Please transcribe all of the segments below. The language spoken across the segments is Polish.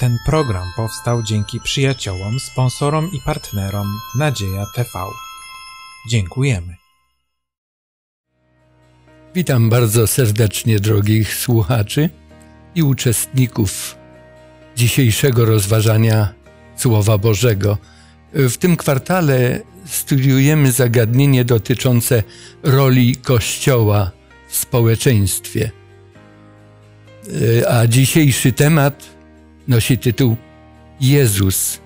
Ten program powstał dzięki przyjaciołom, sponsorom i partnerom Nadzieja TV. Dziękujemy. Witam bardzo serdecznie drogich słuchaczy i uczestników dzisiejszego rozważania Słowa Bożego. W tym kwartale studiujemy zagadnienie dotyczące roli Kościoła w społeczeństwie. E, a dzisiejszy temat nosi tytuł Jezus,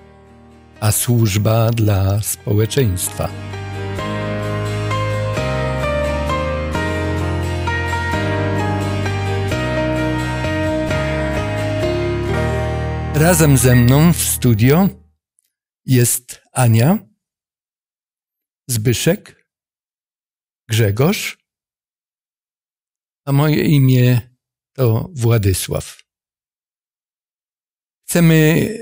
a służba dla społeczeństwa. Razem ze mną w studio jest Ania, Zbyszek, Grzegorz, a moje imię to Władysław. Chcemy,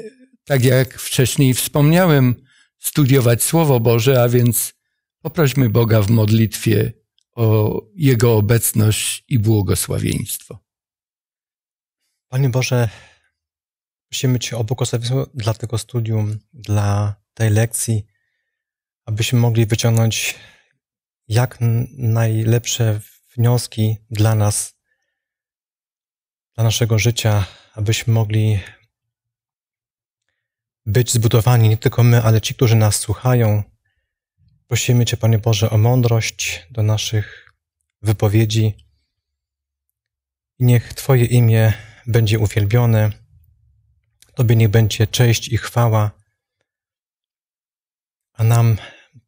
tak jak wcześniej wspomniałem, studiować Słowo Boże, a więc poprośmy Boga w modlitwie o Jego obecność i błogosławieństwo. Panie Boże, prosimy Cię o błogosławieństwo dla tego studium, dla tej lekcji, abyśmy mogli wyciągnąć jak najlepsze wnioski dla nas, dla naszego życia, abyśmy mogli być zbudowani nie tylko my, ale ci, którzy nas słuchają. Prosimy Cię, Panie Boże, o mądrość do naszych wypowiedzi. niech Twoje imię będzie uwielbione, Tobie niech będzie cześć i chwała, a nam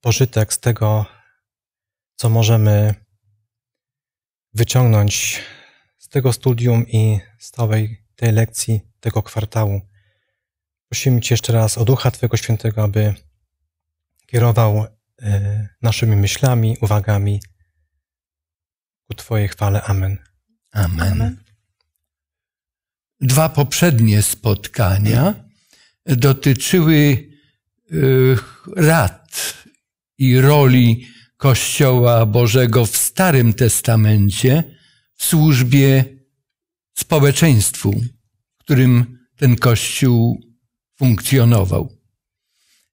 pożytek z tego, co możemy wyciągnąć z tego studium i z całej tej lekcji, tego kwartału. Prosimy Cię jeszcze raz o Ducha Twojego Świętego, aby kierował e, naszymi myślami, uwagami ku Twojej chwale. Amen. Amen. Amen. Dwa poprzednie spotkania dotyczyły e, rad i roli Kościoła Bożego w Starym Testamencie w służbie społeczeństwu, w którym ten Kościół funkcjonował.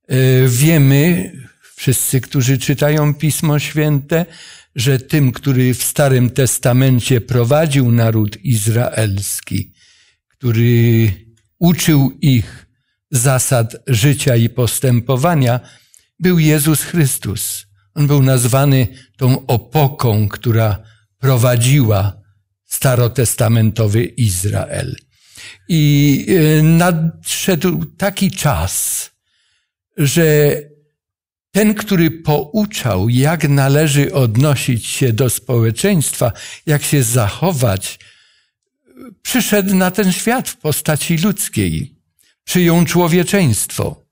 E, wiemy, wszyscy, którzy czytają Pismo Święte, że tym, który w Starym Testamencie prowadził naród izraelski, który uczył ich zasad życia i postępowania, był Jezus Chrystus. On był nazwany tą opoką, która prowadziła starotestamentowy Izrael. I e, nadszedł taki czas, że ten, który pouczał, jak należy odnosić się do społeczeństwa, jak się zachować, przyszedł na ten świat w postaci ludzkiej, przyjął człowieczeństwo.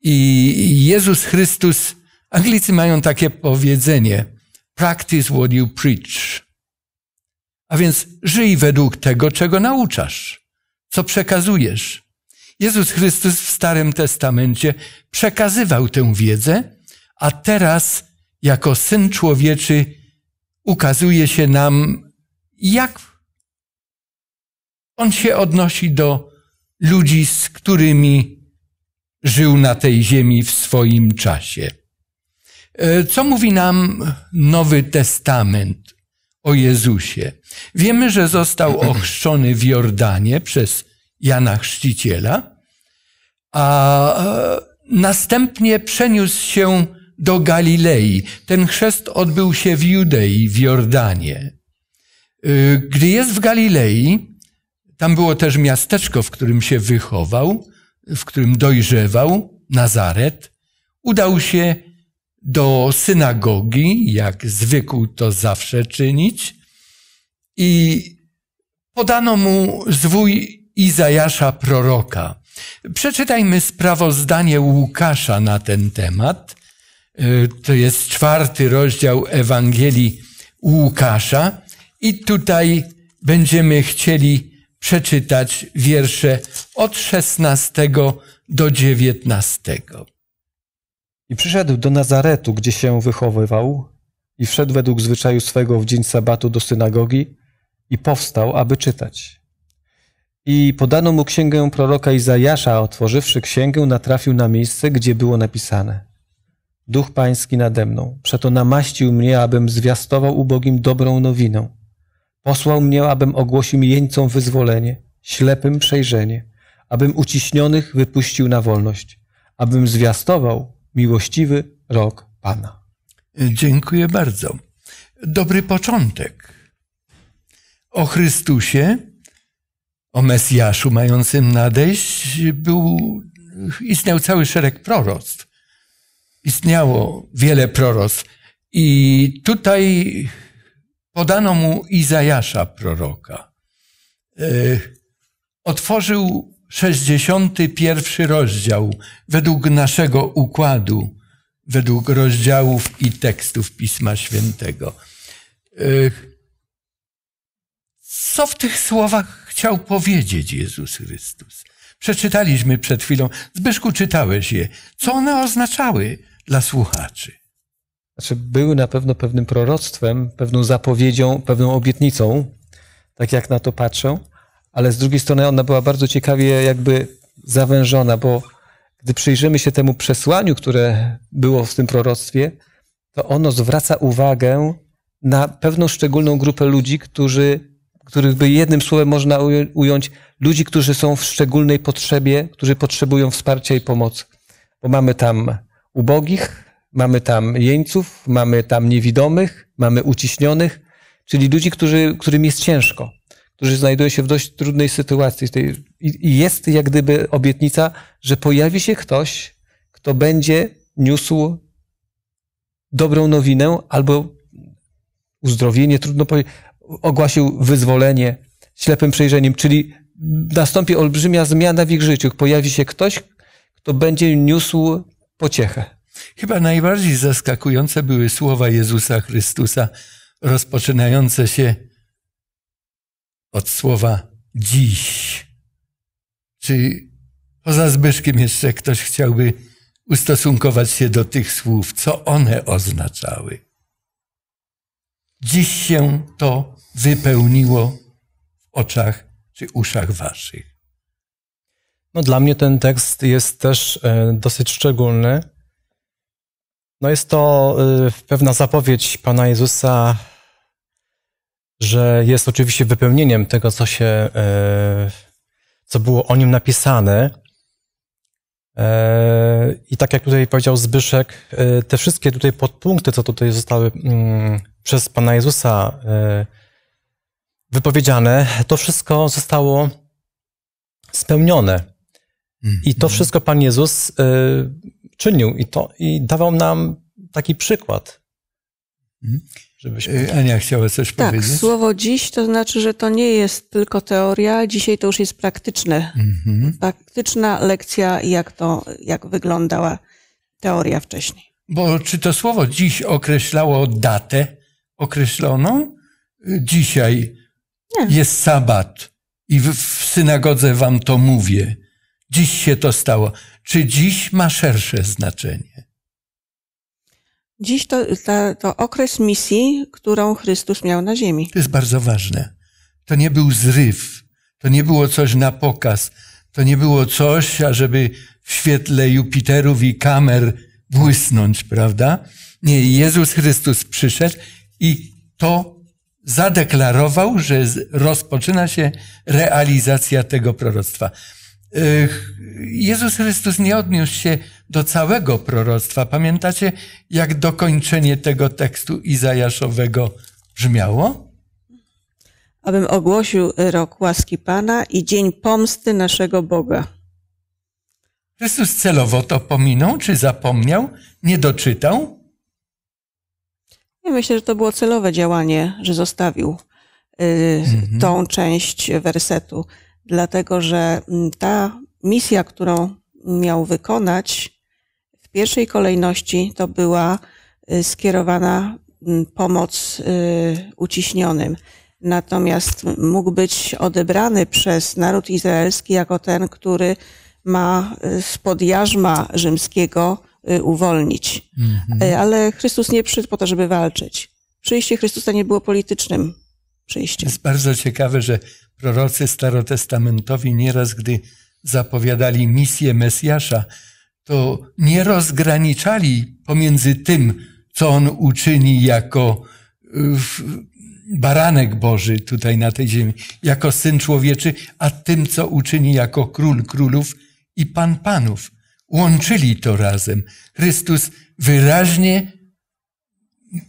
I Jezus Chrystus, Anglicy mają takie powiedzenie: practice what you preach. A więc żyj według tego, czego nauczasz co przekazujesz. Jezus Chrystus w Starym Testamencie przekazywał tę wiedzę, a teraz jako Syn Człowieczy ukazuje się nam, jak On się odnosi do ludzi, z którymi żył na tej ziemi w swoim czasie. E, co mówi nam Nowy Testament? o Jezusie. Wiemy, że został ochrzczony w Jordanie przez Jana Chrzciciela, a e, następnie przeniósł się do Galilei. Ten chrzest odbył się w Judei, w Jordanie. E, gdy jest w Galilei, tam było też miasteczko, w którym się wychował, w którym dojrzewał, Nazaret, udał się do synagogi, jak zwykł to zawsze czynić, i podano mu zwój Izajasza proroka. Przeczytajmy sprawozdanie Łukasza na ten temat. Y, to jest czwarty rozdział Ewangelii Łukasza i tutaj będziemy chcieli przeczytać wiersze od 16 do 19. I przyszedł do Nazaretu, gdzie się wychowywał, i wszedł według zwyczaju swego w dzień sabatu do synagogi i powstał, aby czytać. I podano mu księgę proroka Izajasza, a otworzywszy księgę, natrafił na miejsce, gdzie było napisane: Duch Pański nade mną, przeto namaścił mnie, abym zwiastował ubogim dobrą nowinę. Posłał mnie, abym ogłosił jeńcom wyzwolenie, ślepym przejrzenie, abym uciśnionych wypuścił na wolność, abym zwiastował miłościwy rok Pana. Dziękuję bardzo. Dobry początek. O Chrystusie, o Mesjaszu mającym nadejść, był, istniał cały szereg proroctw. Istniało wiele proroctw. I tutaj podano mu Izajasza proroka. E, otworzył 61 rozdział według naszego układu, według rozdziałów i tekstów Pisma Świętego. E, co w tych słowach chciał powiedzieć Jezus Chrystus? Przeczytaliśmy przed chwilą. Zbyszku, czytałeś je. Co one oznaczały dla słuchaczy? Znaczy, były na pewno pewnym proroctwem, pewną zapowiedzią, pewną obietnicą, tak jak na to patrzę ale z drugiej strony ona była bardzo ciekawie jakby zawężona, bo gdy przyjrzymy się temu przesłaniu, które było w tym proroctwie, to ono zwraca uwagę na pewną szczególną grupę ludzi, którzy, których by jednym słowem można ująć, ludzi, którzy są w szczególnej potrzebie, którzy potrzebują wsparcia i pomocy. Bo mamy tam ubogich, mamy tam jeńców, mamy tam niewidomych, mamy uciśnionych, czyli ludzi, którzy, którym jest ciężko którzy znajdują się w dość trudnej sytuacji. I jest jak gdyby obietnica, że pojawi się ktoś, kto będzie niósł dobrą nowinę albo uzdrowienie, trudno powiedzieć, ogłosił wyzwolenie ślepym przejrzeniem, czyli nastąpi olbrzymia zmiana w ich życiu. Pojawi się ktoś, kto będzie niósł pociechę. Chyba najbardziej zaskakujące były słowa Jezusa Chrystusa rozpoczynające się od słowa dziś. Czy poza Zbyszkiem jeszcze ktoś chciałby ustosunkować się do tych słów, co one oznaczały? Dziś się to wypełniło w oczach czy uszach waszych. No, dla mnie ten tekst jest też e, dosyć szczególny. No jest to e, pewna zapowiedź Pana Jezusa że jest oczywiście wypełnieniem tego, co się, e, co było o nim napisane. E, I tak jak tutaj powiedział Zbyszek, e, te wszystkie tutaj podpunkty, co tutaj zostały mm, przez Pana Jezusa wypowiedziane, to wszystko zostało spełnione. I to mhm. wszystko Pan Jezus czynił i, to, i dawał nam taki przykład. Mhm. Y, Ania chciała coś tak, powiedzieć. Tak, słowo dziś to znaczy, że to nie jest tylko teoria, dzisiaj to już jest praktyczne. Mhm. Praktyczna lekcja, jak to, jak wyglądała teoria wcześniej. Bo czy to słowo dziś określało datę określoną? Dzisiaj nie. jest sabat i w, w synagodze wam to mówię. Dziś się to stało. Czy dziś ma szersze znaczenie? Dziś to, to, to, okres misji, którą Chrystus miał na ziemi. To jest bardzo ważne. To nie był zryw, to nie było coś na pokaz, to nie było coś, ażeby w świetle Jupiterów i kamer błysnąć, prawda? Nie, Jezus Chrystus przyszedł i to zadeklarował, że rozpoczyna się realizacja tego proroctwa. Jezus Chrystus nie odniósł się do całego proroctwa. Pamiętacie, jak dokończenie tego tekstu Izajaszowego brzmiało? Abym ogłosił rok łaski Pana i dzień pomsty naszego Boga. Chrystus celowo to pominął, czy zapomniał, nie doczytał? Ja myślę, że to było celowe działanie, że zostawił y, mm -hmm. tą część wersetu dlatego że mm, ta misja, którą miał wykonać, w pierwszej kolejności to była y, skierowana mm, pomoc y, uciśnionym. Natomiast mógł być odebrany przez naród izraelski jako ten, który ma y, spod jarzma rzymskiego uwolnić. Mhm. E, ale Chrystus nie przyszedł po to, żeby walczyć. Przyjście Chrystusa nie było politycznym jest bardzo ciekawe, że prorocy starotestamentowi nieraz, gdy zapowiadali misję Mesjasza, to nie rozgraniczali pomiędzy tym, co on uczyni jako y, baranek Boży tutaj na tej ziemi, jako syn człowieczy, a tym, co uczyni jako król królów i pan panów. Łączyli to razem. Chrystus wyraźnie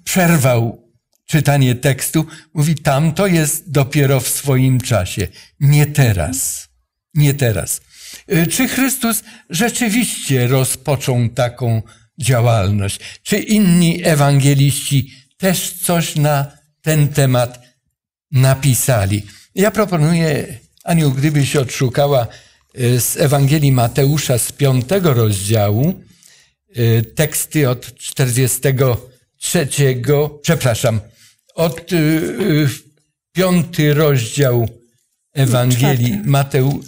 przerwał czytanie tekstu, mówi, tamto jest dopiero w swoim czasie, nie teraz, nie teraz. Y, czy Chrystus rzeczywiście rozpoczął taką działalność? Czy inni ewangeliści też coś na ten temat napisali? Ja proponuję, Aniu, gdybyś odszukała y, z Ewangelii Mateusza z piątego rozdziału, y, teksty od 43, przepraszam, od y, y, piąty rozdział Ewangelii, czwarty. Mateu,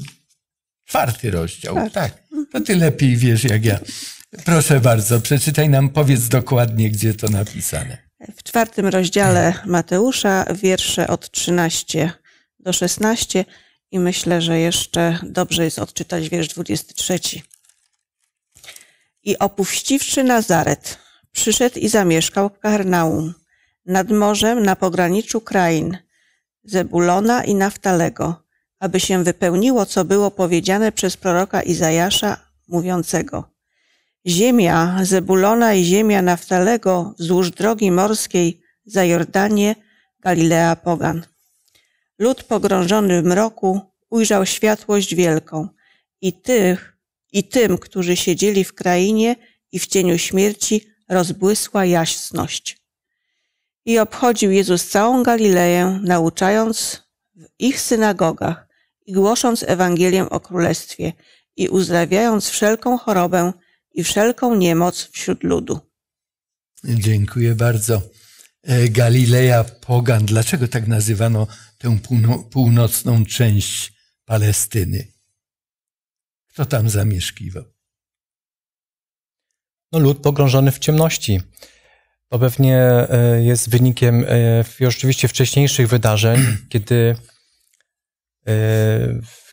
czwarty rozdział, czwarty. tak. To ty lepiej wiesz jak ja. Proszę bardzo, przeczytaj nam, powiedz dokładnie, gdzie to napisane. W czwartym rozdziale Mateusza, wiersze od 13 do 16 i myślę, że jeszcze dobrze jest odczytać wiersz 23. I opuściwszy Nazaret, przyszedł i zamieszkał w Kapernaum – nad morzem na pograniczu krain Zebulona i Naftalego, aby się wypełniło, co było powiedziane przez proroka Izajasza, mówiącego: Ziemia Zebulona i ziemia Naftalego wzdłuż drogi morskiej za Jordanię, Galilea Pogan. Lud pogrążony w mroku ujrzał światłość wielką i tych, i tym, którzy siedzieli w krainie i w cieniu śmierci, rozbłysła jasność. I obchodził Jezus całą Galileję, nauczając w ich synagogach i głosząc Ewangelię o Królestwie i uzdrawiając wszelką chorobę i wszelką niemoc wśród ludu. Dziękuję bardzo. E, Galileja Pogan, dlaczego tak nazywano tę północną część Palestyny? Kto tam zamieszkiwał? No, lud pogrążony w ciemności. To pewnie e, jest wynikiem e, oczywiście wcześniejszych wydarzeń, kiedy, e,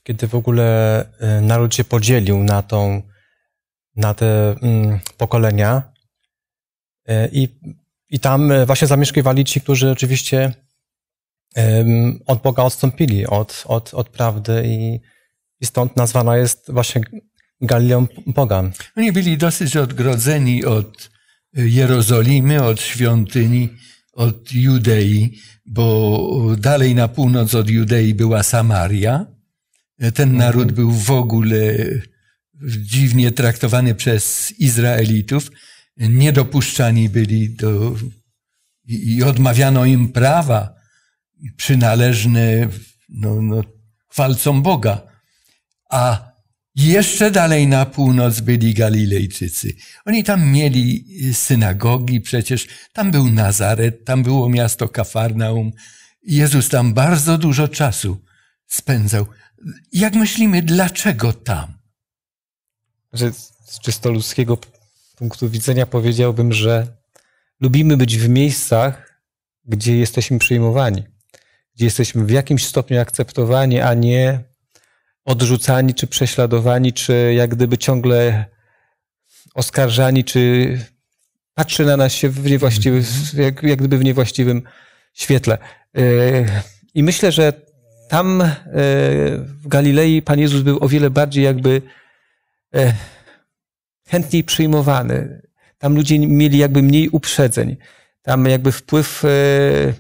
kiedy w ogóle naród się podzielił na, tą, na te mm, pokolenia. I, I tam właśnie zamieszkiwali ci, którzy oczywiście od Boga odstąpili, od, od, od prawdy i, i stąd nazwana jest właśnie Galileą Pogan. Oni byli dosyć odgrodzeni od Jerozolimy, od świątyni, od Judei, bo dalej na północ od Judei była Samaria. Ten mhm. naród był w ogóle dziwnie traktowany przez Izraelitów. Niedopuszczani byli do i odmawiano im prawa przynależne no, no, chwalcom Boga. A jeszcze dalej na północ byli Galilejczycy. Oni tam mieli y, synagogi przecież, tam był Nazaret, tam było miasto Kafarnaum. Jezus tam bardzo dużo czasu spędzał. Jak myślimy, dlaczego tam? Że z czysto ludzkiego punktu widzenia powiedziałbym, że lubimy być w miejscach, gdzie jesteśmy przyjmowani, gdzie jesteśmy w jakimś stopniu akceptowani, a nie odrzucani, czy prześladowani, czy jak gdyby ciągle oskarżani, czy patrzy na nas się w niewłaściwym, mhm. jak, jak gdyby w niewłaściwym świetle. Y, I myślę, że tam y, w Galilei Pan Jezus był o wiele bardziej jakby e, chętniej przyjmowany. Tam ludzie mieli jakby mniej uprzedzeń. Tam jakby wpływ y,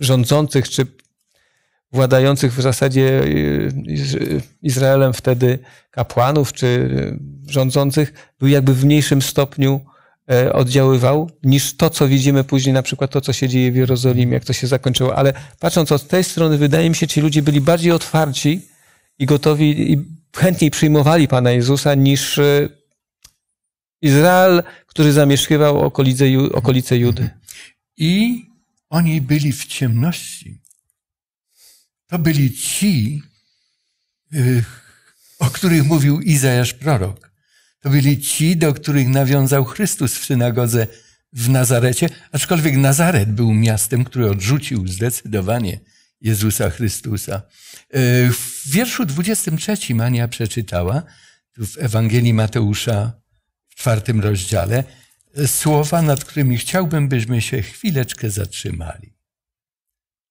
rządzących czy władających w zasadzie y, Izraelem wtedy kapłanów czy y, rządzących był jakby w mniejszym stopniu e, oddziaływał niż to, co widzimy później, na przykład to, co się dzieje w Jerozolimie, jak to się zakończyło. Ale patrząc od tej strony, wydaje mi się, ci ludzie byli bardziej otwarci i gotowi i chętniej przyjmowali Pana Jezusa niż e, Izrael, który zamieszkiwał okolice, okolice Judy. I oni byli w ciemności. To byli ci, y, o których mówił Izajasz prorok. To byli ci, do których nawiązał Chrystus w synagodze w Nazarecie, aczkolwiek Nazaret był miastem, które odrzucił zdecydowanie Jezusa Chrystusa. Y, w wierszu 23 Mania przeczytała, tu w Ewangelii Mateusza w czwartym rozdziale, y, słowa, nad którymi chciałbym, byśmy się chwileczkę zatrzymali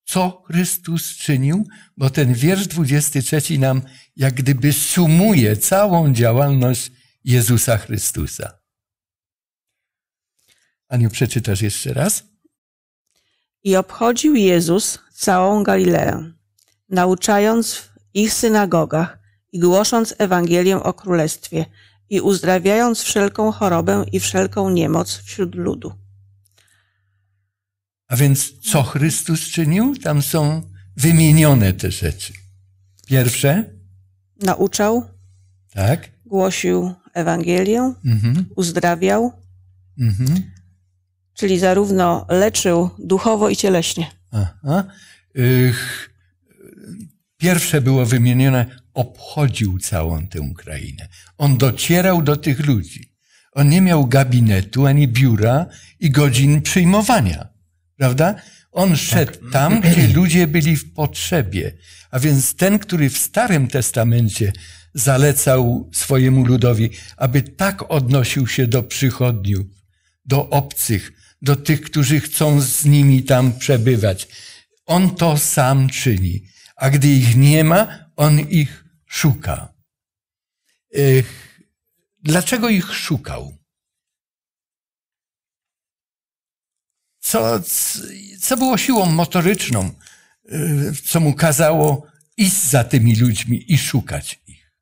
co Chrystus czynił, bo ten wiersz 23 nam jak gdyby sumuje całą działalność Jezusa Chrystusa. Aniu, przeczytasz jeszcze raz? I obchodził Jezus całą Galileę, nauczając w ich synagogach i głosząc Ewangelię o Królestwie i uzdrawiając wszelką chorobę i wszelką niemoc wśród ludu. A więc co Chrystus czynił? Tam są wymienione te rzeczy. Pierwsze? Nauczał. Tak. Głosił Ewangelię, mhm. uzdrawiał. Mhm. Czyli zarówno leczył duchowo i cieleśnie. Aha. Pierwsze było wymienione, obchodził całą tę Ukrainę. On docierał do tych ludzi. On nie miał gabinetu ani biura i godzin przyjmowania. Prawda? On szedł tak. tam, gdzie ludzie byli w potrzebie. A więc ten, który w Starym Testamencie zalecał swojemu ludowi, aby tak odnosił się do przychodniów, do obcych, do tych, którzy chcą z nimi tam przebywać. On to sam czyni, a gdy ich nie ma, on ich szuka. Dlaczego ich szukał? co, co było siłą motoryczną, y, co mu kazało iść za tymi ludźmi i szukać ich.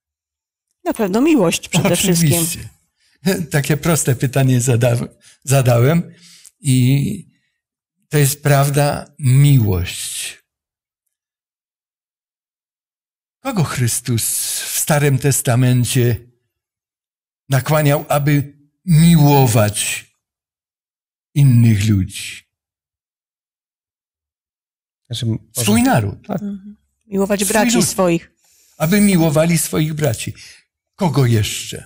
Na pewno miłość przede Oczywiście. wszystkim. Takie proste pytanie zada zadałem i to jest prawda miłość. Kogo Chrystus w Starym Testamencie nakłaniał, aby miłować innych ludzi. Znaczy, Swój naród. Tak. Mhm. Miłować Swój braci lud. swoich. Aby miłowali swoich braci. Kogo jeszcze?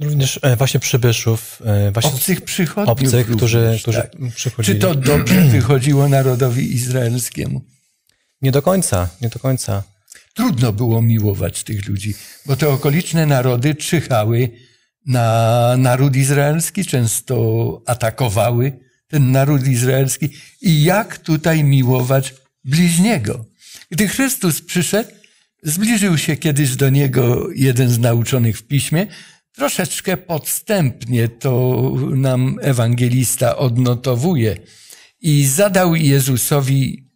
Również e, właśnie przybyszów. E, właśnie obcych przychodniów. Obcych, również, którzy, tak. którzy tak. przychodzili. Czy to dobrze wychodziło narodowi izraelskiemu? Nie do końca, nie do końca. Trudno było miłować tych ludzi, bo te okoliczne narody czyhały na naród izraelski, często atakowały ten naród izraelski. I jak tutaj miłować bliźniego? Gdy Chrystus przyszedł, zbliżył się kiedyś do niego jeden z nauczonych w piśmie. Troszeczkę podstępnie to nam ewangelista odnotowuje. I zadał Jezusowi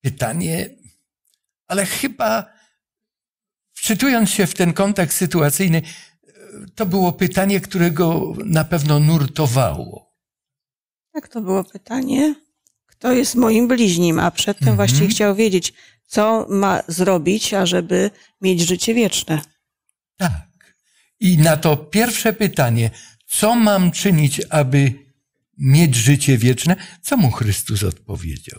pytanie, ale chyba wczytując się w ten kontekst sytuacyjny, to było pytanie, którego na pewno nurtowało. Tak, to było pytanie. Kto jest moim bliźnim? A przedtem mhm. właśnie chciał wiedzieć, co ma zrobić, ażeby mieć życie wieczne. Tak. I na to pierwsze pytanie, co mam czynić, aby mieć życie wieczne, co mu Chrystus odpowiedział?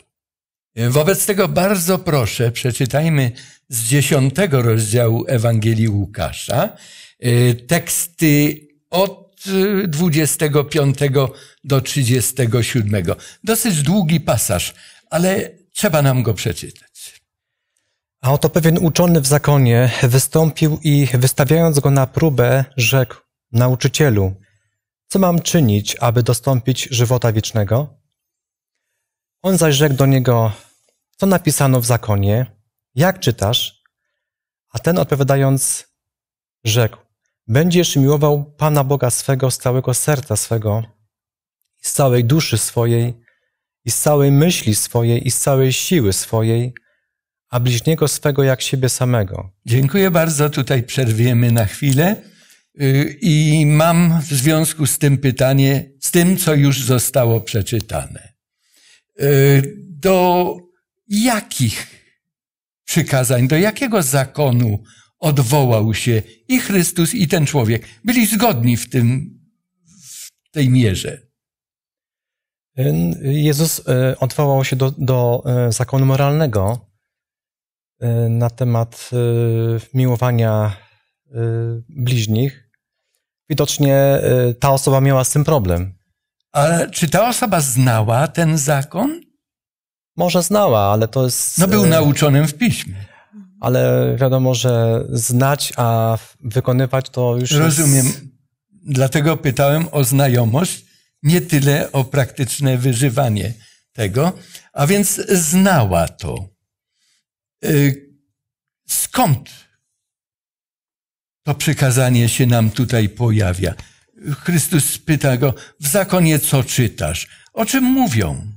Wobec tego bardzo proszę, przeczytajmy z dziesiątego rozdziału Ewangelii Łukasza Y, teksty od 25 y, do 37. Dosyć długi pasaż, ale trzeba nam go przeczytać. A oto pewien uczony w zakonie wystąpił i wystawiając go na próbę, rzekł: Nauczycielu, co mam czynić, aby dostąpić żywota wiecznego? On zaś rzekł do niego: Co napisano w zakonie? Jak czytasz? A ten odpowiadając, rzekł: Będziesz miłował Pana Boga swego z całego serca swego, z całej duszy swojej, i z całej myśli swojej, i z całej siły swojej, a bliźniego swego jak siebie samego. Dziękuję bardzo. Tutaj przerwiemy na chwilę. Y, I mam w związku z tym pytanie, z tym, co już zostało przeczytane. Y, do jakich przykazań, do jakiego zakonu odwołał się i Chrystus, i ten człowiek. Byli zgodni w tym, w tej mierze. Jezus e, odwołał się do, do e, zakonu moralnego e, na temat miłowania bliźnich. Widocznie ta osoba miała z tym problem. Ale czy ta osoba znała ten zakon? Może znała, ale to jest. No, był nauczonym w piśmie ale wiadomo, że znać, a wykonywać to już. Rozumiem. Jest... Dlatego pytałem o znajomość, nie tyle o praktyczne wyżywanie tego, a więc znała to. Y, skąd to przykazanie się nam tutaj pojawia? Chrystus pyta go, w zakonie co czytasz? O czym mówią?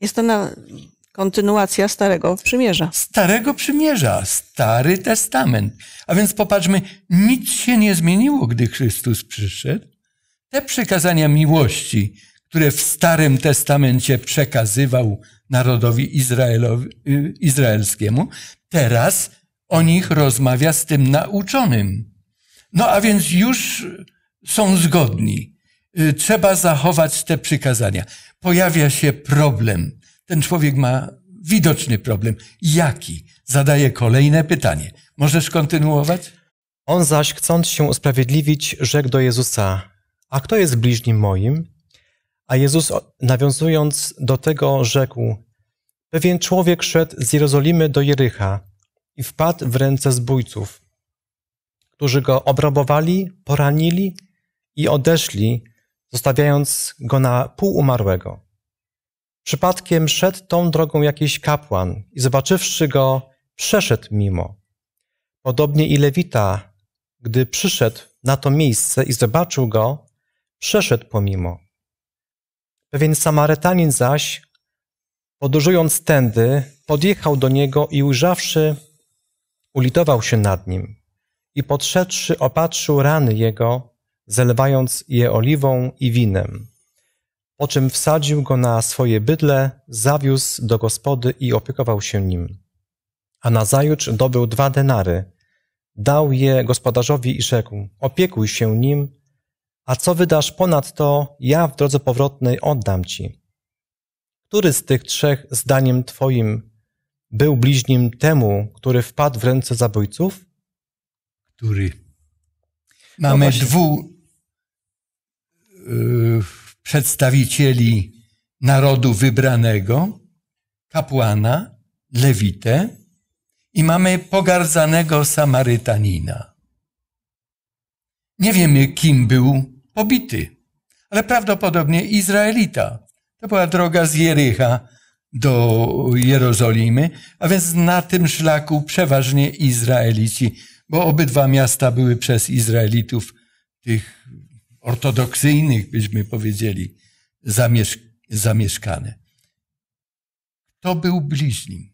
Jest to na Kontynuacja Starego Przymierza. Starego Przymierza, Stary Testament. A więc popatrzmy, nic się nie zmieniło, gdy Chrystus przyszedł. Te przekazania miłości, które w Starym Testamencie przekazywał narodowi Izraelowi, y, izraelskiemu, teraz o nich rozmawia z tym nauczonym. No a więc już są zgodni. Y, trzeba zachować te przykazania. Pojawia się problem ten człowiek ma widoczny problem. Jaki? Zadaje kolejne pytanie. Możesz kontynuować? On zaś, chcąc się usprawiedliwić, rzekł do Jezusa: A kto jest bliźnim moim? A Jezus, nawiązując do tego, rzekł: Pewien człowiek szedł z Jerozolimy do Jericha i wpadł w ręce zbójców, którzy go obrabowali, poranili i odeszli, zostawiając go na pół umarłego. Przypadkiem szedł tą drogą jakiś kapłan i zobaczywszy go, przeszedł mimo. Podobnie i Lewita, gdy przyszedł na to miejsce i zobaczył go, przeszedł pomimo. Pewien Samarytanin zaś, podróżując tędy, podjechał do niego i ujrzawszy, ulitował się nad nim i podszedłszy opatrzył rany jego, zelewając je oliwą i winem po czym wsadził go na swoje bydle, zawiózł do gospody i opiekował się nim. A nazajutrz dobył dwa denary, dał je gospodarzowi i rzekł, opiekuj się nim, a co wydasz ponad to, ja w drodze powrotnej oddam ci. Który z tych trzech zdaniem twoim był bliźnim temu, który wpadł w ręce zabójców? Który? No Mamy no dwu... Yy przedstawicieli narodu wybranego, kapłana, lewitę i mamy pogardzanego Samarytanina. Nie wiemy, kim był pobity, ale prawdopodobnie Izraelita. To była droga z Jericha do Jerozolimy, a więc na tym szlaku przeważnie Izraelici, bo obydwa miasta były przez Izraelitów tych ortodoksyjnych, byśmy powiedzieli, zamieszkane. Kto był bliźnim?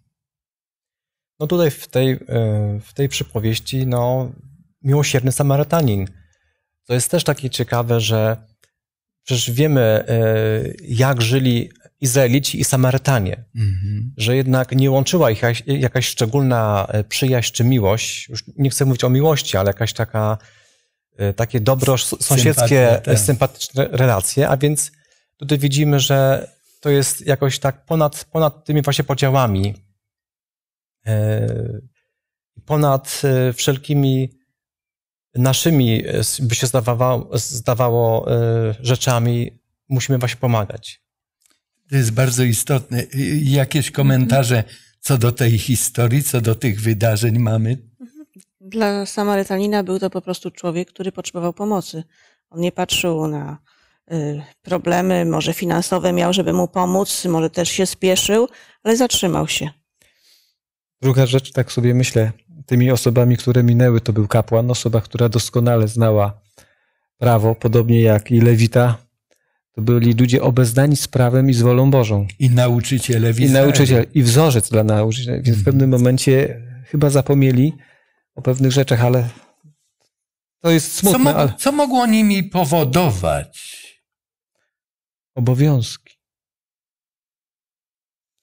No tutaj w tej, e, w tej przypowieści, no, miłosierny Samarytanin. To jest też takie ciekawe, że przecież wiemy, e, jak żyli Izraelici i Samarytanie, mhm. że jednak nie łączyła ich jakaś, jakaś szczególna e, przyjaźń czy miłość. Już nie chcę mówić o miłości, ale jakaś taka Y, takie dobro sąsiedzkie, y, tak. sympatyczne relacje, a więc tutaj widzimy, że to jest jakoś tak ponad, ponad tymi właśnie podziałami, y, ponad wszelkimi naszymi, by się zdawało, zdawało rzeczami, musimy właśnie pomagać. To jest bardzo istotne. Jakieś komentarze co do tej historii, co do tych wydarzeń mamy? Dla Samarytanina był to po prostu człowiek, który potrzebował pomocy. On nie patrzył na y, problemy, może finansowe miał, żeby mu pomóc, może też się spieszył, ale zatrzymał się. Druga rzecz, tak sobie myślę, tymi osobami, które minęły, to był kapłan, osoba, która doskonale znała prawo, podobnie jak i Lewita. To byli ludzie obeznani z prawem i z wolą Bożą. I nauczyciele I nauczyciel, i wzorzec dla nauczycieli. Więc w mhm. pewnym momencie chyba zapomnieli, o pewnych rzeczach, ale to jest smutne. Co, mo ale... co mogło nimi powodować? Obowiązki.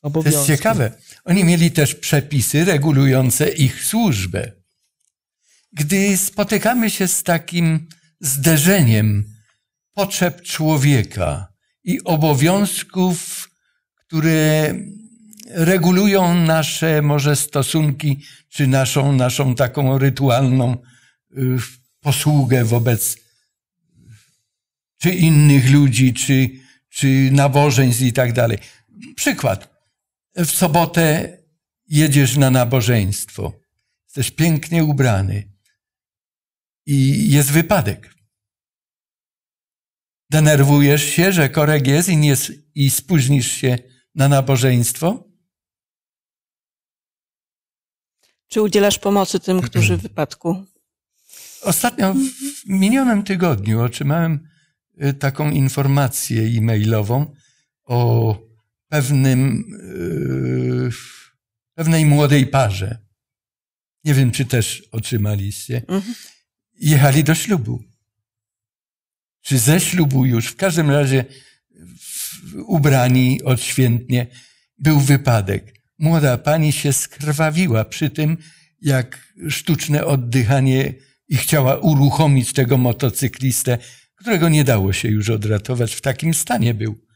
Obowiązki. To jest ciekawe. Oni mieli też przepisy regulujące ich służbę. Gdy spotykamy się z takim zderzeniem potrzeb człowieka i obowiązków, które regulują nasze może stosunki, czy naszą, naszą taką rytualną y, posługę wobec czy innych ludzi, czy, czy nabożeństw i tak dalej. Przykład. W sobotę jedziesz na nabożeństwo. Jesteś pięknie ubrany i jest wypadek. Denerwujesz się, że korek jest i, nie, i spóźnisz się na nabożeństwo? Czy udzielasz pomocy tym, którzy w wypadku? Ostatnio, w minionym tygodniu, otrzymałem y, taką informację e-mailową o pewnym, yy, pewnej młodej parze. Nie wiem, czy też otrzymaliście. Mhm. Jechali do ślubu. Czy ze ślubu już, w każdym razie w, ubrani odświętnie, był wypadek. Młoda pani się skrwawiła przy tym, jak sztuczne oddychanie i chciała uruchomić tego motocyklistę, którego nie dało się już odratować, w takim stanie był.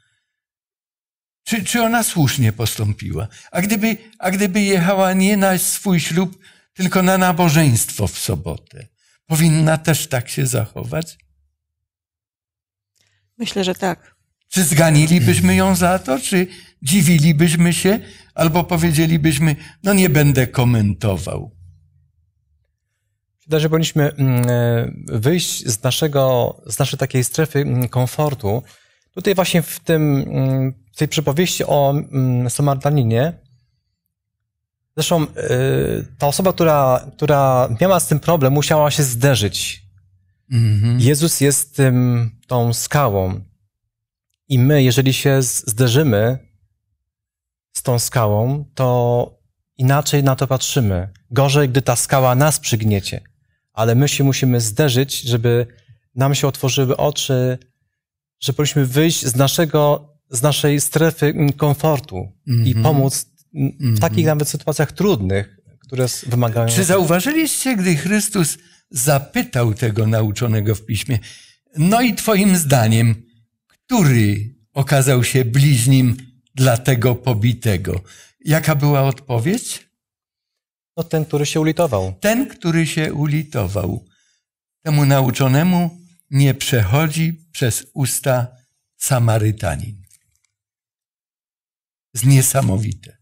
Czy, czy ona słusznie postąpiła? A gdyby, a gdyby jechała nie na swój ślub, tylko na nabożeństwo w sobotę, powinna też tak się zachować? Myślę, że tak. Czy zganilibyśmy ją za to, czy, dziwilibyśmy się albo powiedzielibyśmy, no nie będę komentował. Wydaje, że powinniśmy mm, e, wyjść z, naszego, z naszej takiej strefy mm, komfortu. Tutaj właśnie w, tym, mm, w tej przypowieści o Samarytaninie, zresztą e, ta osoba, która, która miała z tym problem, musiała się zderzyć. Mhm. Jezus jest tym, tą skałą. I my, jeżeli się zderzymy z tą skałą, to inaczej na to patrzymy. Gorzej, gdy ta skała nas przygniecie, ale my się musimy zderzyć, żeby nam się otworzyły oczy, że powinniśmy wyjść z naszego, z naszej strefy komfortu mm -hmm. i mhm. pomóc w mm -hmm. takich nawet sytuacjach trudnych, które wymagają. Czy zauważyliście, gdy Chrystus zapytał tego nauczonego w piśmie, no i Twoim zdaniem, który okazał się bliźnim dla tego pobitego. Jaka była odpowiedź? No ten, który się ulitował. Ten, który się ulitował. Temu nauczonemu nie przechodzi przez usta Samarytanin. Jest niesamowite.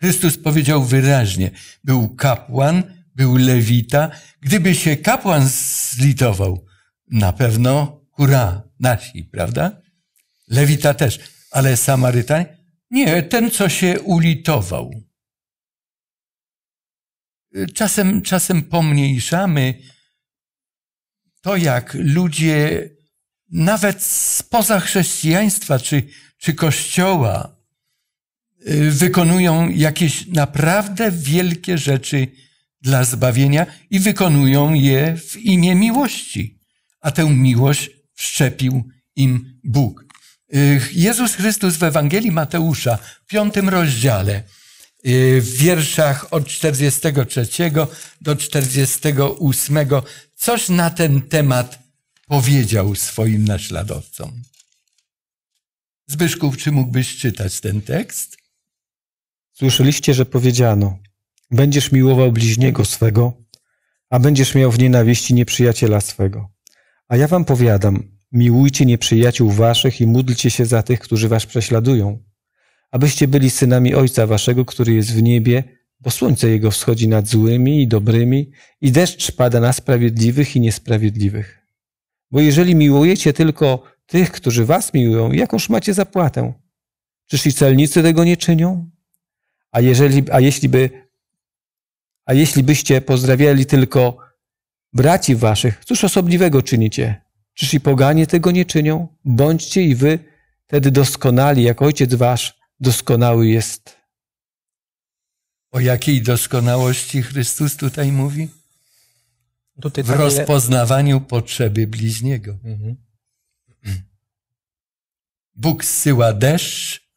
Chrystus powiedział wyraźnie, był kapłan, był lewita. Gdyby się kapłan zlitował, na pewno hurra, nasi, prawda? Lewita też. Ale Samarytań? Nie, ten, co się ulitował. Czasem, czasem pomniejszamy to, jak ludzie nawet spoza chrześcijaństwa czy, czy kościoła y, wykonują jakieś naprawdę wielkie rzeczy dla zbawienia i wykonują je w imię miłości. A tę miłość wszczepił im Bóg. Jezus Chrystus w Ewangelii Mateusza w piątym rozdziale, w wierszach od 43 do 48, coś na ten temat powiedział swoim naśladowcom. Zbyszków, czy mógłbyś czytać ten tekst? Słyszeliście, że powiedziano: Będziesz miłował bliźniego swego, a będziesz miał w nienawiści nieprzyjaciela swego. A ja wam powiadam, Miłujcie nieprzyjaciół waszych i módlcie się za tych, którzy was prześladują, abyście byli synami Ojca waszego, który jest w niebie, bo słońce jego wschodzi nad złymi i dobrymi i deszcz pada na sprawiedliwych i niesprawiedliwych. Bo jeżeli miłujecie tylko tych, którzy was miłują, jakąż macie zapłatę? Czyż i celnicy tego nie czynią? A, jeżeli, a, jeśli by, a jeśli byście pozdrawiali tylko braci waszych, cóż osobliwego czynicie? Czyż i poganie tego nie czynią? Bądźcie i wy tedy doskonali, jak Ojciec wasz doskonały jest. O jakiej doskonałości Chrystus tutaj mówi? Tutaj w rozpoznawaniu potrzeby bliźniego. Mhm. Bóg zsyła deszcz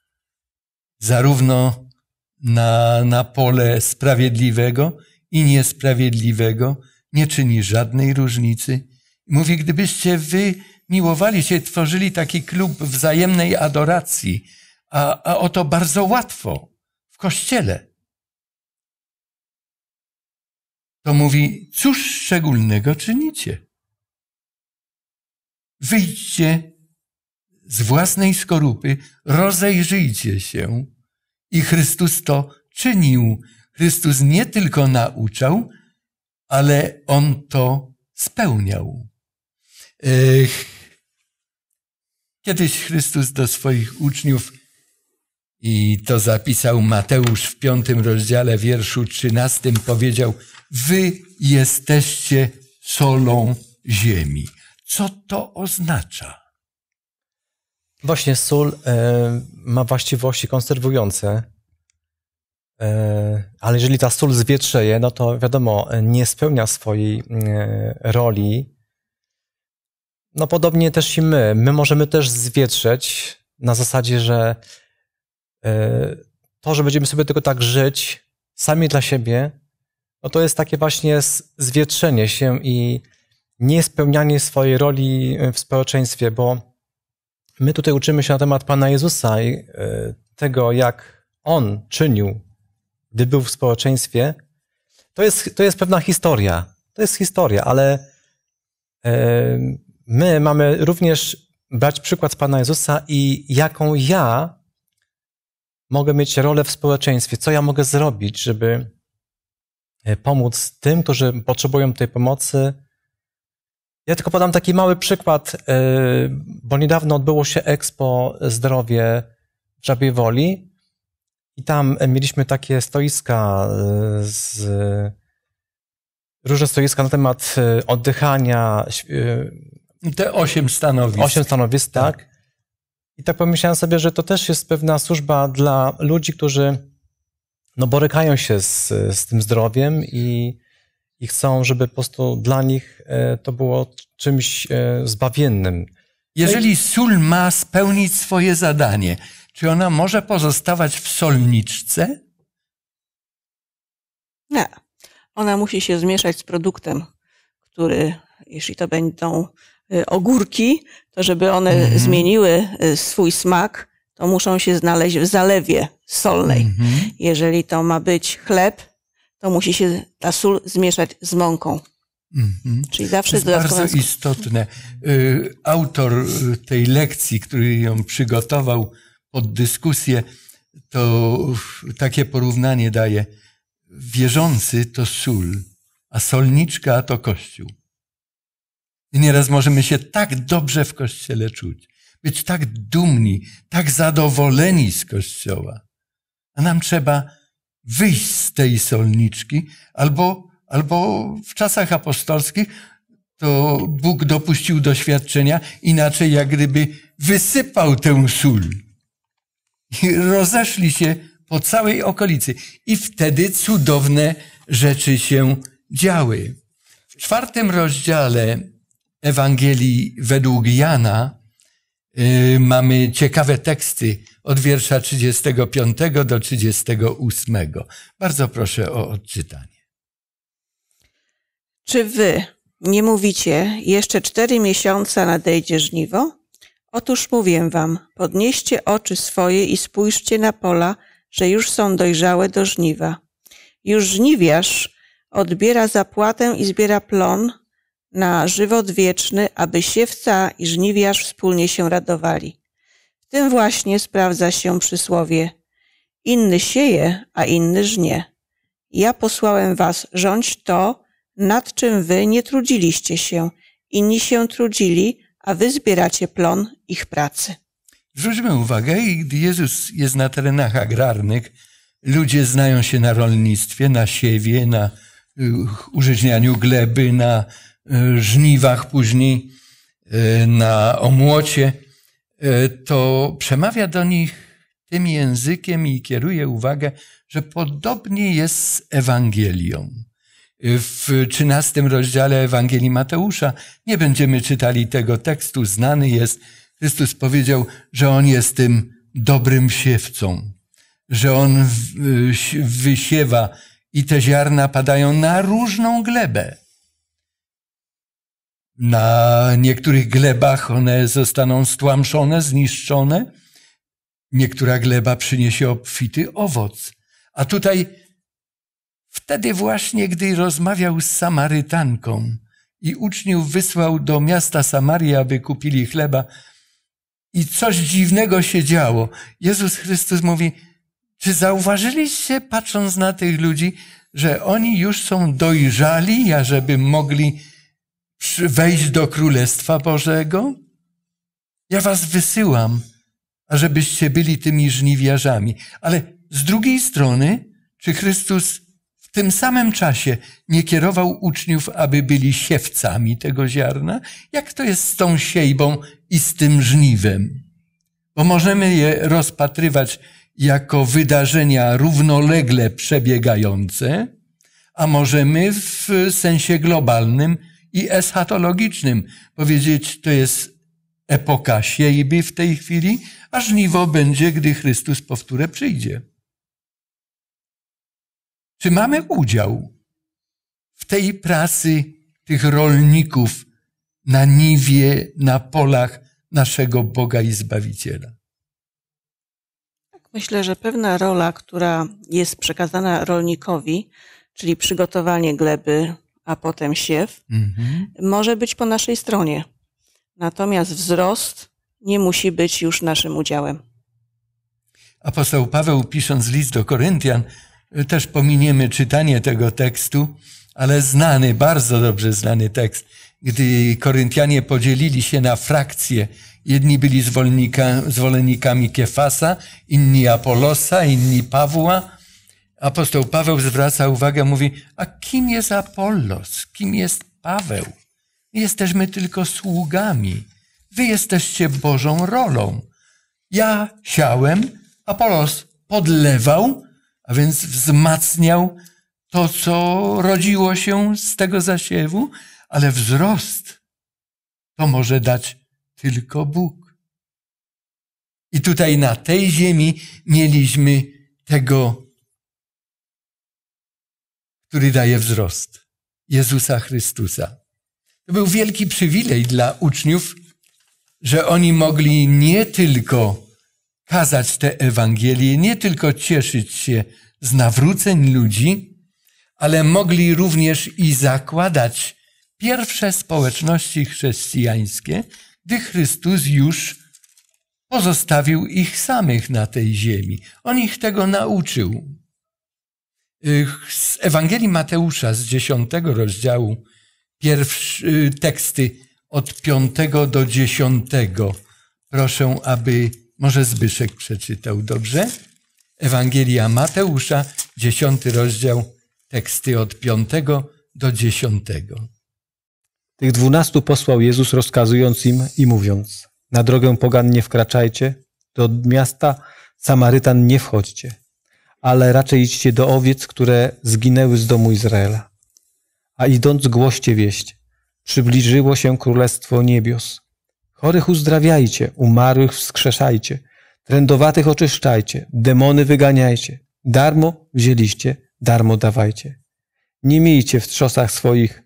zarówno na, na pole sprawiedliwego i niesprawiedliwego, nie czyni żadnej różnicy Mówię, gdybyście wy miłowali się, tworzyli taki klub wzajemnej adoracji, a, a oto bardzo łatwo w kościele. To mówi, cóż szczególnego czynicie? Wyjdźcie z własnej skorupy, rozejrzyjcie się. I Chrystus to czynił. Chrystus nie tylko nauczał, ale on to spełniał. Kiedyś Chrystus do swoich uczniów, i to zapisał Mateusz w piątym rozdziale, wierszu trzynastym, powiedział: Wy jesteście solą ziemi. Co to oznacza? Właśnie sól e, ma właściwości konserwujące, e, ale jeżeli ta sól zwietrzeje, no to wiadomo, nie spełnia swojej e, roli no podobnie też i my. My możemy też zwietrzeć na zasadzie, że e, to, że będziemy sobie tylko tak żyć, sami dla siebie, no to jest takie właśnie zwietrzenie się i niespełnianie swojej roli e, w społeczeństwie, bo my tutaj uczymy się na temat Pana Jezusa i e, tego, jak On czynił, gdy był w społeczeństwie. To jest, to jest pewna historia. To jest historia, ale my mamy również brać przykład z Pana Jezusa i jaką ja mogę mieć rolę w społeczeństwie, co ja mogę zrobić, żeby e, pomóc tym, którzy potrzebują tej pomocy. Ja tylko podam taki mały przykład, e, bo niedawno odbyło się Expo Zdrowie w Żabiej Woli i tam mieliśmy takie stoiska e, z różne stoiska na temat oddychania, te osiem stanowisk. Osiem stanowisk, tak. tak. I tak pomyślałem sobie, że to też jest pewna służba dla ludzi, którzy no, borykają się z, z tym zdrowiem i, i chcą, żeby po prostu dla nich e, to było czymś e, zbawiennym. Jeżeli sól ma spełnić swoje zadanie, czy ona może pozostawać w solniczce? Nie. Ona musi się zmieszać z produktem, który, jeśli to będą Y, ogórki, to żeby one mm. zmieniły y, swój smak, to muszą się znaleźć w zalewie solnej. Mm. Jeżeli to ma być chleb, to musi się ta sól zmieszać z mąką. Mm-hmm. Czyli zawsze to jest bardzo istotne. Y, autor tej lekcji, który ją przygotował pod dyskusję, to takie porównanie daje. Wierzący to sól, a solniczka to kościół. I nieraz możemy się tak dobrze w Kościele czuć, być tak dumni, tak zadowoleni z Kościoła. A nam trzeba wyjść z tej solniczki, albo, albo w czasach apostolskich to Bóg dopuścił doświadczenia inaczej, jak gdyby wysypał tę sól. I rozeszli się po całej okolicy. I wtedy cudowne rzeczy się działy. W czwartym rozdziale Ewangelii według Jana y, mamy ciekawe teksty od wiersza 35 do 38. Bardzo proszę o odczytanie. Czy wy nie mówicie, jeszcze cztery miesiące nadejdzie żniwo? Otóż mówię wam, podnieście oczy swoje i spójrzcie na pola, że już są dojrzałe do żniwa. Już żniwiarz odbiera zapłatę i zbiera plon na żywot wieczny, aby siewca i żniwiarz wspólnie się radowali. W tym właśnie sprawdza się przysłowie: Inny sieje, a inny żnie. Ja posłałem was rządź to, nad czym wy nie trudziliście się. Inni się trudzili, a wy zbieracie plon ich pracy. Zwróćmy uwagę, gdy Jezus jest na terenach agrarnych, ludzie znają się na rolnictwie, na siewie, na y, urzeźnianiu gleby, na E, żniwach, później e, na omłocie, e, to przemawia do nich tym językiem i kieruje uwagę, że podobnie jest z Ewangelią. W 13 rozdziale Ewangelii Mateusza nie będziemy czytali tego tekstu, znany jest. Chrystus powiedział, że on jest tym dobrym siewcą, że on wysiewa i te ziarna padają na różną glebę. Na niektórych glebach one zostaną stłamszone, zniszczone. Niektóra gleba przyniesie obfity owoc. A tutaj, wtedy właśnie, gdy rozmawiał z Samarytanką i uczniów wysłał do miasta Samarii, aby kupili chleba, i coś dziwnego się działo. Jezus Chrystus mówi, czy zauważyliście, patrząc na tych ludzi, że oni już są dojrzali, ażeby mogli wejść do Królestwa Bożego? Ja was wysyłam, ażebyście byli tymi żniwiarzami. Ale z drugiej strony, czy Chrystus w tym samym czasie nie kierował uczniów, aby byli siewcami tego ziarna? Jak to jest z tą siejbą i z tym żniwem? Bo możemy je rozpatrywać jako wydarzenia równolegle przebiegające, a możemy w sensie globalnym i eschatologicznym. Powiedzieć, to jest epoka siejby w tej chwili, a żniwo będzie, gdy Chrystus powtórę przyjdzie. Czy mamy udział w tej pracy tych rolników na niwie, na polach naszego Boga i Zbawiciela? Tak, myślę, że pewna rola, która jest przekazana rolnikowi, czyli przygotowanie gleby, a potem siew, mhm. może być po naszej stronie. Natomiast wzrost nie musi być już naszym udziałem. Apostoł Paweł, pisząc list do Koryntian, też pominiemy czytanie tego tekstu, ale znany, bardzo dobrze znany tekst, gdy Koryntianie podzielili się na frakcje. Jedni byli zwolennikami Kefasa, inni Apolosa, inni Pawła apostoł Paweł zwraca uwagę, mówi, a kim jest Apollos? Kim jest Paweł? Jesteśmy tylko sługami. Wy jesteście Bożą rolą. Ja siałem, Apollos podlewał, a więc wzmacniał to, co rodziło się z tego zasiewu, ale wzrost to może dać tylko Bóg. I tutaj na tej ziemi mieliśmy tego który daje wzrost Jezusa Chrystusa. To był wielki przywilej dla uczniów, że oni mogli nie tylko kazać te Ewangelie, nie tylko cieszyć się z nawróceń ludzi, ale mogli również i zakładać pierwsze społeczności chrześcijańskie, gdy Chrystus już pozostawił ich samych na tej ziemi. On ich tego nauczył. Y, z Ewangelii Mateusza z dziesiątego rozdziału, pierwszy, y, teksty od piątego do dziesiątego. Proszę, aby może Zbyszek przeczytał, dobrze? Ewangelia Mateusza, dziesiąty rozdział, teksty od piątego do dziesiątego. Tych dwunastu posłał Jezus rozkazując im i mówiąc, na drogę pogan nie wkraczajcie, do miasta Samarytan nie wchodźcie ale raczej idźcie do owiec, które zginęły z domu Izraela. A idąc głoście wieść, przybliżyło się Królestwo Niebios. Chorych uzdrawiajcie, umarłych wskrzeszajcie, trędowatych oczyszczajcie, demony wyganiajcie. Darmo wzięliście, darmo dawajcie. Nie miejcie w trzosach swoich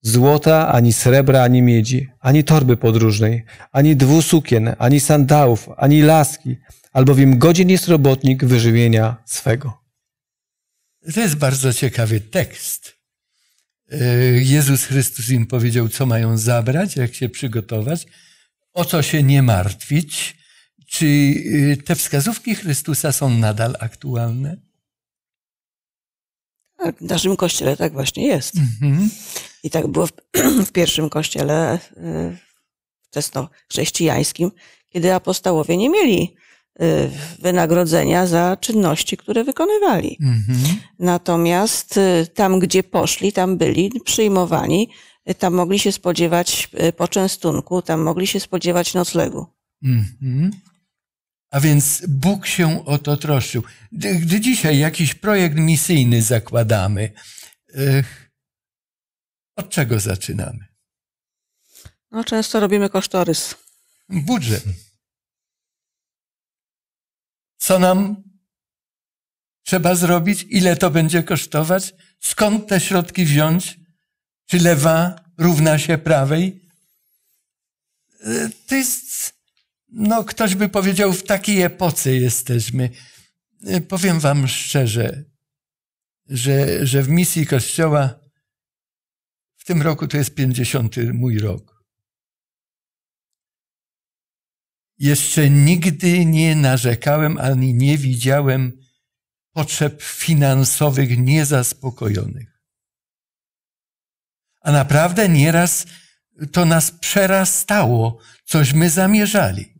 złota, ani srebra, ani miedzi, ani torby podróżnej, ani dwusukien, ani sandałów, ani laski, albowiem godzin jest robotnik wyżywienia swego. To jest bardzo ciekawy tekst. Y, Jezus Chrystus im powiedział, co mają zabrać, jak się przygotować, o co się nie martwić. Czy y, te wskazówki Chrystusa są nadal aktualne? Tak, w naszym kościele tak właśnie jest. Mhm. I tak było w, w pierwszym kościele y, wczesno chrześcijańskim, kiedy apostołowie nie mieli Y, wynagrodzenia za czynności, które wykonywali. Mhm. Natomiast y, tam, gdzie poszli, tam byli przyjmowani, y, tam mogli się spodziewać poczęstunku, tam mogli się spodziewać noclegu. Mhm. A więc Bóg się o to troszczył. Gdy, dzisiaj jakiś projekt misyjny zakładamy, od czego zaczynamy? No, często robimy kosztorys. Budżet co nam trzeba zrobić, ile to będzie kosztować, skąd te środki wziąć, czy lewa równa się prawej. Y, to jest, no ktoś by powiedział, w takiej epoce jesteśmy. Y, powiem wam szczerze, że, że w misji Kościoła w tym roku to jest 50 mój rok. Jeszcze nigdy nie narzekałem ani nie widziałem potrzeb finansowych niezaspokojonych. A naprawdę nieraz to nas przerastało, cośmy zamierzali.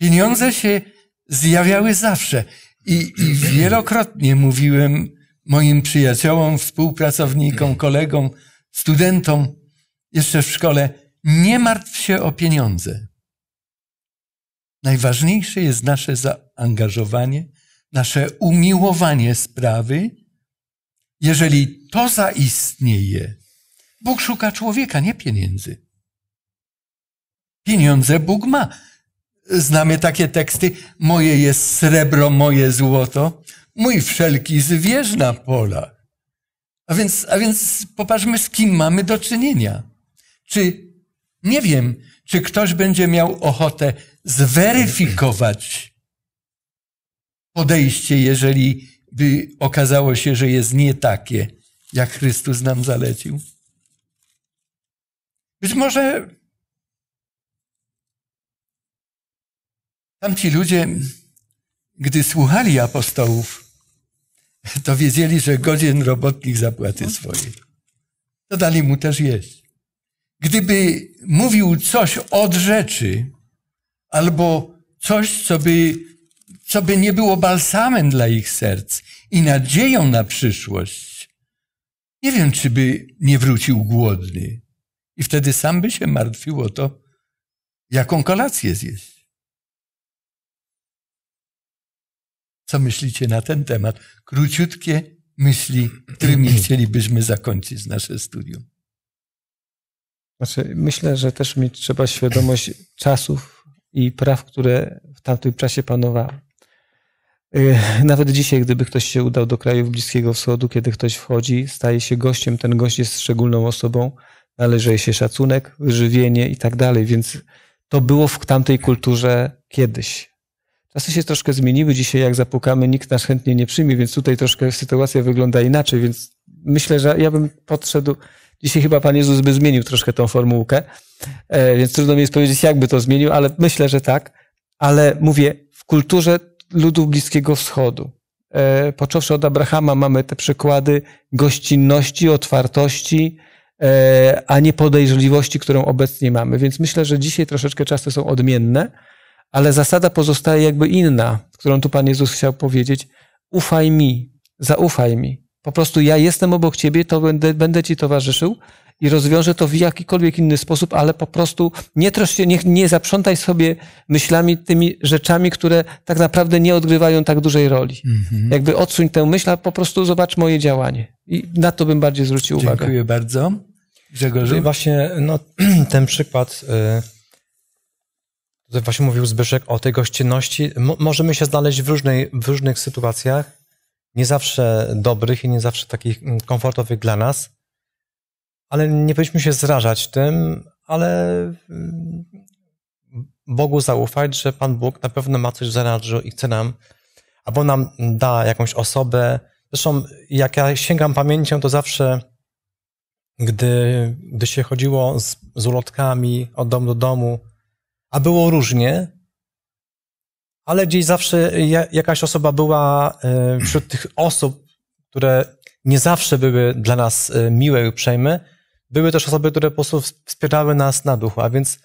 Pieniądze się zjawiały zawsze i, i wielokrotnie mówiłem moim przyjaciołom, współpracownikom, kolegom, studentom jeszcze w szkole, nie martw się o pieniądze. Najważniejsze jest nasze zaangażowanie, nasze umiłowanie sprawy. Jeżeli to zaistnieje, Bóg szuka człowieka, nie pieniędzy. Pieniądze Bóg ma. Znamy takie teksty: Moje jest srebro, moje złoto, mój wszelki zwierz na polach. A więc, a więc popatrzmy, z kim mamy do czynienia. Czy nie wiem, czy ktoś będzie miał ochotę zweryfikować podejście, jeżeli by okazało się, że jest nie takie, jak Chrystus nam zalecił. Być może tamci ludzie, gdy słuchali apostołów, to wiedzieli, że godzien robotnik zapłaty swoje. To dali mu też jeść gdyby mówił coś od rzeczy, albo coś, co by, co by nie było balsamem dla ich serc i nadzieją na przyszłość, nie wiem, czy by nie wrócił głodny. I wtedy sam by się martwił o to, jaką kolację zjeść. Co myślicie na ten temat? Króciutkie myśli, którymi chcielibyśmy zakończyć nasze studium. Znaczy, myślę, że też mieć trzeba świadomość czasów i praw, które w tamtym czasie panowały. Y, nawet dzisiaj, gdyby ktoś się udał do krajów Bliskiego Wschodu, kiedy ktoś wchodzi, staje się gościem, ten gość jest szczególną osobą, należy jej się szacunek, wyżywienie i tak dalej, więc to było w tamtej kulturze kiedyś. Czasy się troszkę zmieniły, dzisiaj jak zapukamy, nikt nas chętnie nie przyjmie, więc tutaj troszkę sytuacja wygląda inaczej, więc myślę, że ja bym podszedł Dzisiaj chyba Pan Jezus by zmienił troszkę tą formułkę, e, więc trudno mi jest powiedzieć, jakby to zmienił, ale myślę, że tak. Ale mówię, w kulturze ludów Bliskiego Wschodu, e, począwszy od Abrahama, mamy te przykłady gościnności, otwartości, e, a nie podejrzliwości, którą obecnie mamy. Więc myślę, że dzisiaj troszeczkę czasy są odmienne, ale zasada pozostaje jakby inna, którą tu Pan Jezus chciał powiedzieć. Ufaj mi, zaufaj mi. Po prostu ja jestem obok ciebie, to będę, będę ci towarzyszył i rozwiążę to w jakikolwiek inny sposób, ale po prostu nie trosz się, nie, nie zaprzątaj sobie myślami tymi rzeczami, które tak naprawdę nie odgrywają tak dużej roli. Mhm. Jakby odsuń tę myśl, a po prostu zobacz moje działanie. I na to bym bardziej zwrócił Dziękuję uwagę. Dziękuję bardzo. Grzegorzu? Właśnie no, ten przykład... Y Właśnie mówił Zbyszek o tej gościnności. M możemy się znaleźć w, różnej, w różnych sytuacjach nie zawsze dobrych i nie zawsze takich mm, komfortowych dla nas, ale nie powinniśmy się zrażać tym, ale mm, Bogu zaufać, że Pan Bóg na pewno ma coś w zanadrzu i chce nam, albo nam da jakąś osobę. Zresztą, jak ja sięgam pamięcią, to zawsze, gdy, gdy się chodziło z, z ulotkami od domu do domu, a było różnie, ale gdzieś zawsze jakaś osoba była e, wśród tych osób, które nie zawsze były dla nas e, miłe i uprzejme. Były też osoby, które po prostu wspierały nas na duchu, a więc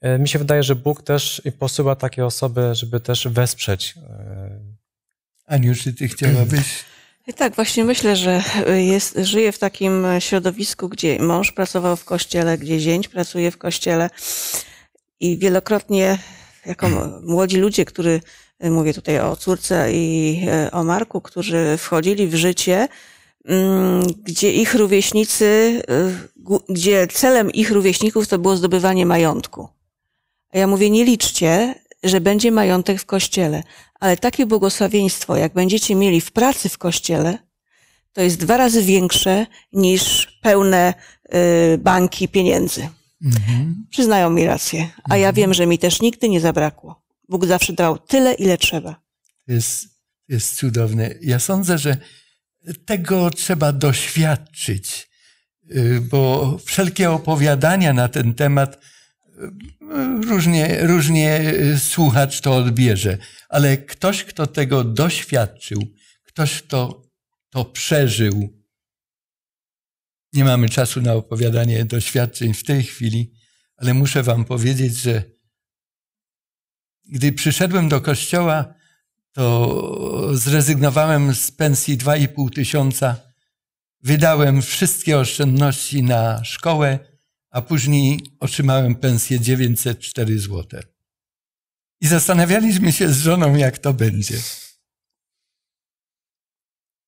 e, mi się wydaje, że Bóg też posyła takie osoby, żeby też wesprzeć. Aniu, czy ty chciałabyś? tak, właśnie myślę, że jest, żyję w takim środowisku, gdzie mąż pracował w kościele, gdzie zięć pracuje w kościele i wielokrotnie jako młodzi ludzie, którzy, y, mówię tutaj o córce i y, o Marku, którzy wchodzili w życie, mm, gdzie ich rówieśnicy, y, gdzie celem ich rówieśników to było zdobywanie majątku. A ja mówię, nie liczcie, że będzie majątek w kościele, ale takie błogosławieństwo, jak będziecie mieli w pracy w kościele, to jest dwa razy większe niż pełne y, banki pieniędzy. Mhm. Przyznają mi rację, a mhm. ja wiem, że mi też nigdy nie zabrakło. Bóg zawsze dał tyle, ile trzeba. To jest, jest cudowne. Ja sądzę, że tego trzeba doświadczyć, y, bo wszelkie opowiadania na ten temat y, różnie, różnie y, słuchacz to odbierze, ale ktoś, kto tego doświadczył, ktoś, kto to przeżył, nie mamy czasu na opowiadanie doświadczeń w tej chwili, ale muszę Wam powiedzieć, że gdy przyszedłem do kościoła, to zrezygnowałem z pensji 2,5 tysiąca. Wydałem wszystkie oszczędności na szkołę, a później otrzymałem pensję 904 zł. I zastanawialiśmy się z żoną, jak to będzie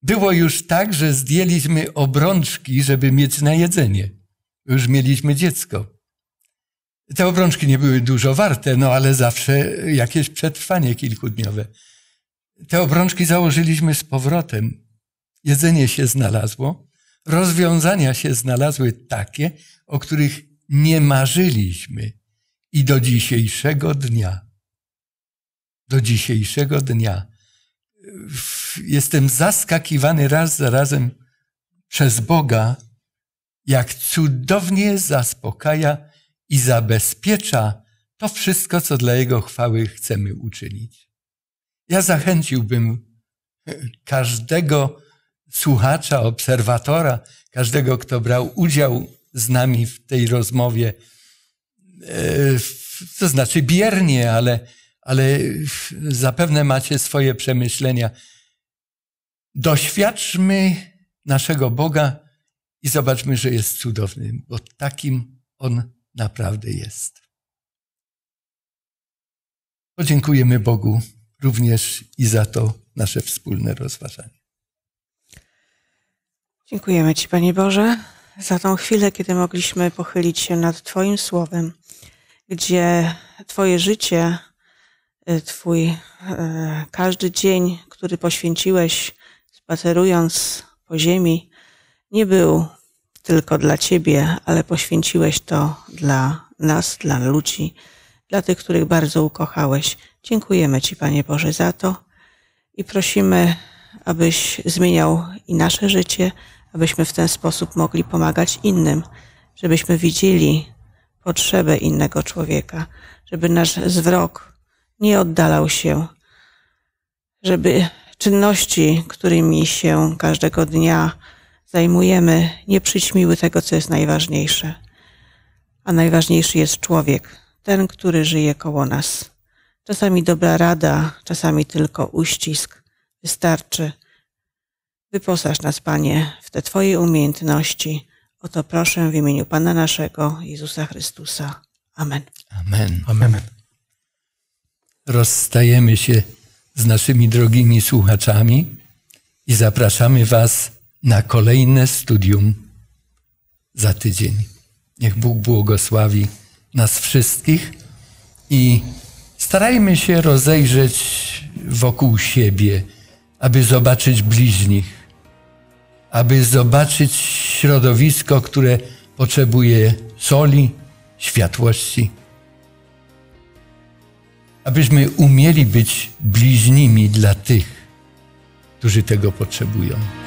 było już tak, że zdjęliśmy obrączki, żeby mieć na jedzenie. Już mieliśmy dziecko. Te obrączki nie były dużo warte, no ale zawsze jakieś przetrwanie kilkudniowe. Te obrączki założyliśmy z powrotem. Jedzenie się znalazło. Rozwiązania się znalazły takie, o których nie marzyliśmy i do dzisiejszego dnia. Do dzisiejszego dnia jestem zaskakiwany raz za razem przez Boga, jak cudownie zaspokaja i zabezpiecza to wszystko, co dla Jego chwały chcemy uczynić. Ja zachęciłbym e, każdego słuchacza, obserwatora, każdego, kto brał udział z nami w tej rozmowie, e, to znaczy biernie, ale ale zapewne macie swoje przemyślenia. Doświadczmy naszego Boga i zobaczmy, że jest cudowny, bo takim On naprawdę jest. Podziękujemy Bogu również i za to nasze wspólne rozważanie. Dziękujemy Ci, Panie Boże, za tą chwilę, kiedy mogliśmy pochylić się nad Twoim słowem, gdzie Twoje życie Y, twój y, każdy dzień, który poświęciłeś spacerując po ziemi, nie był tylko dla Ciebie, ale poświęciłeś to dla nas, dla ludzi, dla tych, których bardzo ukochałeś. Dziękujemy Ci, Panie Boże, za to i prosimy, abyś zmieniał i nasze życie, abyśmy w ten sposób mogli pomagać innym, żebyśmy widzieli potrzebę innego człowieka, żeby nasz zwrok nie oddalał się, żeby czynności, którymi się każdego dnia zajmujemy, nie przyćmiły tego, co jest najważniejsze. A najważniejszy jest człowiek, ten, który żyje koło nas. Czasami dobra rada, czasami tylko uścisk. Wystarczy. Wyposaż nas, Panie, w te Twoje umiejętności. O to proszę w imieniu Pana naszego, Jezusa Chrystusa. Amen. Amen. Amen rozstajemy się z naszymi drogimi słuchaczami i zapraszamy Was na kolejne studium za tydzień. Niech Bóg błogosławi nas wszystkich i starajmy się rozejrzeć wokół siebie, aby zobaczyć bliźnich, aby zobaczyć środowisko, które potrzebuje soli, światłości abyśmy umieli być bliźnimi dla tych, którzy tego potrzebują.